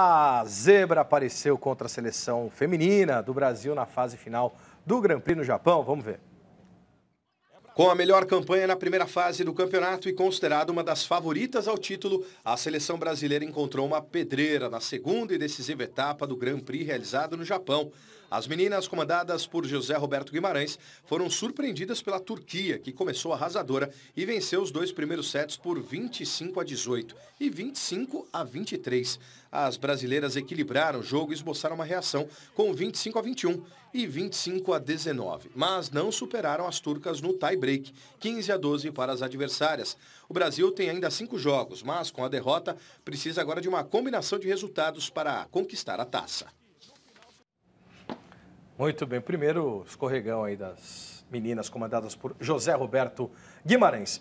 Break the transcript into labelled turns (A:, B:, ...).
A: A zebra apareceu contra a seleção feminina do Brasil na fase final do Grand Prix no Japão. Vamos ver. Com a melhor campanha na primeira fase do campeonato e considerada uma das favoritas ao título, a seleção brasileira encontrou uma pedreira na segunda e decisiva etapa do Grand Prix realizado no Japão. As meninas, comandadas por José Roberto Guimarães, foram surpreendidas pela Turquia, que começou arrasadora e venceu os dois primeiros sets por 25 a 18 e 25 a 23. As brasileiras equilibraram o jogo e esboçaram uma reação com 25 a 21 e 25 a 19, mas não superaram as turcas no tie-break, 15 a 12 para as adversárias. O Brasil tem ainda cinco jogos, mas com a derrota precisa agora de uma combinação de resultados para conquistar a taça.
B: Muito bem, primeiro escorregão aí das meninas comandadas por José Roberto Guimarães.